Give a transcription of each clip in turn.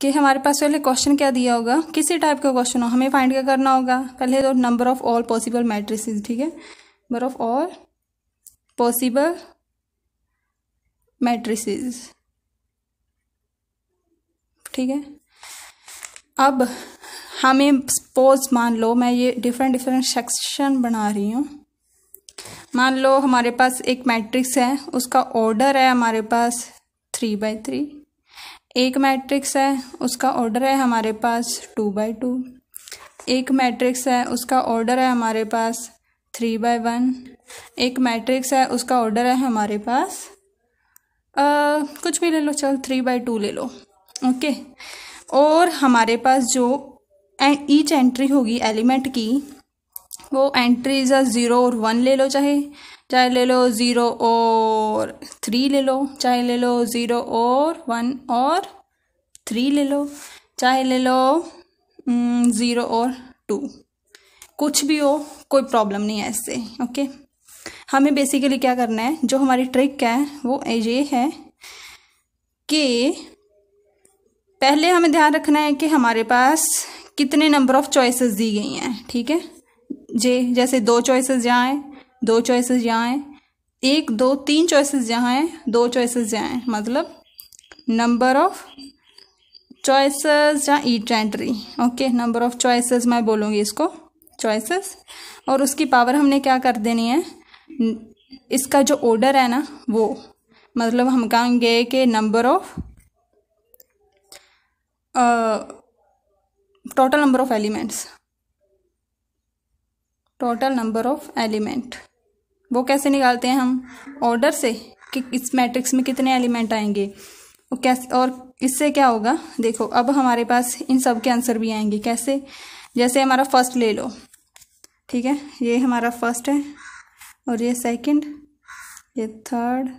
कि हमारे पास पहले क्वेश्चन क्या दिया होगा किसी टाइप का क्वेश्चन हो हमें फाइंड क्या करना होगा पहले तो number of all possible matrices ठीक है number of all possible matrices ठीक है अब हमें सपोज मान लो मैं ये डिफरेंट डिफरेंट सेक्शन बना रही हूँ मान लो हमारे पास एक मैट्रिक्स है उसका ऑर्डर है हमारे पास थ्री बाई थ्री एक मैट्रिक्स है उसका ऑर्डर है हमारे पास टू बाई टू एक मैट्रिक्स है उसका ऑर्डर है हमारे पास थ्री बाय वन एक मैट्रिक्स है उसका ऑर्डर है हमारे पास आ, कुछ भी ले लो चल थ्री बाई टू ले लो ओके और हमारे पास जो ईच एंट्री होगी एलिमेंट की वो एंट्रीज ज़ीरो और वन ले लो चाहे चाहे ले लो ज़ीरो और थ्री ले लो चाहे ले लो ज़ीरो और वन और थ्री ले लो चाहे ले लो ज़ीरो और टू कुछ भी हो कोई प्रॉब्लम नहीं है इससे ओके हमें बेसिकली क्या करना है जो हमारी ट्रिक है वो ये है कि पहले हमें ध्यान रखना है कि हमारे पास कितने नंबर ऑफ़ चॉइसेस दी गई हैं ठीक है जे जैसे दो चॉइसेस यहाँ आए दो चॉइसेस यहाँ आए एक दो तीन चॉइसेस यहाँ आए दो चॉइसेस यहाँ आए मतलब नंबर ऑफ चॉइसेस या each entry okay number of choices मैं बोलूँगी इसको चॉइसेस और उसकी पावर हमने क्या कर देनी है इसका जो ऑर्डर है ना वो मतलब हम कहेंगे कि number of total number of elements total number of element वो कैसे निकालते हैं हम ऑर्डर से कि इस मैट्रिक्स में कितने एलिमेंट आएंगे वो कैसे और इससे क्या होगा देखो अब हमारे पास इन सब के आंसर भी आएंगे कैसे जैसे हमारा फर्स्ट ले लो ठीक है ये हमारा फर्स्ट है और ये सेकंड ये थर्ड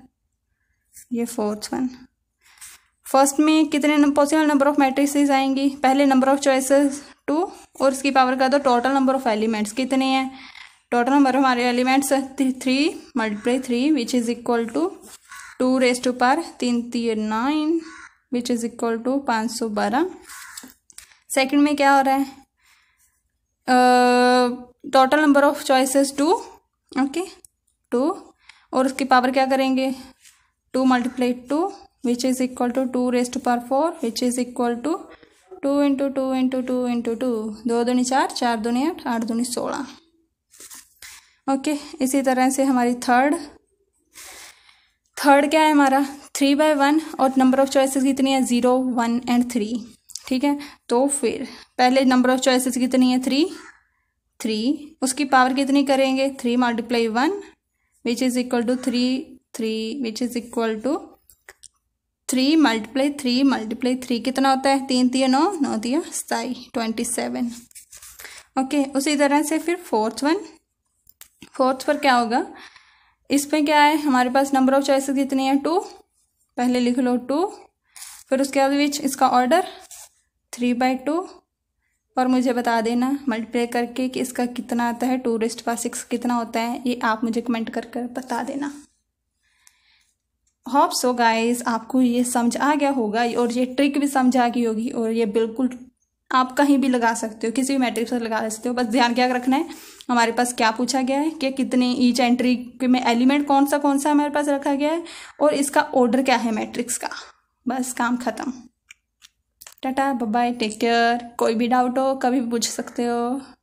ये फोर्थ वन फर्स्ट में कितने पॉसिबल नंबर ऑफ मैट्रिक्स आएंगी पहले नंबर ऑफ चॉइसेस और इसकी पावर का दो टोटल नंबर ऑफ एलिमेंट्स कितने हैं टोटल नंबर ऑफ हमारे elements three multiply three which is equal to two raise to power तीन तीन nine which is equal to पाँच सौ बारह सेकेंड में क्या हो रहा है total number of choices two okay two और उसकी पावर क्या करेंगे two multiply two which is equal to two raised power four which is equal to two into two into two into to दो दुनी चार चार दुनी आठ आठ दुनी सोलह ओके इसी तरह से हमारी थर्ड थर्ड क्या है हमारा थ्री बाय वन और नंबर ऑफ चॉइसेस कितनी है ज़ीरो वन एंड थ्री ठीक है तो फिर पहले नंबर ऑफ चॉइसेस कितनी है थ्री थ्री उसकी पावर कितनी करेंगे three multiply one which is equal to three three which is equal to three multiply three multiply three कितना होता है तीन तीन नौ नौ दिया सताई ट्वेंटी सेवन ओके उसी तरह से फिर फोर्थ वन फोर्थ पर क्या होगा इस पर क्या है हमारे पास नंबर ऑफ चॉइसेस कितनी है टू पहले लिख लो टू फिर उसके बाद बीच इसका ऑर्डर थ्री बाई टू और मुझे बता देना मल्टीप्लाई करके कि इसका कितना आता है टूरिस्ट का सिक्स कितना होता है ये आप मुझे कमेंट कर कर बता देना होप सो गाइस आपको ये समझ आ गया होगा और ये ट्रिक भी समझ आ गई होगी और ये बिल्कुल आप कहीं भी लगा सकते हो किसी भी मैट्रिक पर लगा सकते हो बस ध्यान क्या रखना है हमारे पास क्या पूछा गया है कि कितने ईच एंट्री में एलिमेंट कौन सा कौन सा हमारे पास रखा गया है और इसका ऑर्डर क्या है मैट्रिक्स का बस काम ख़त्म टाटा बाय टेक केयर कोई भी डाउट हो कभी भी पूछ सकते हो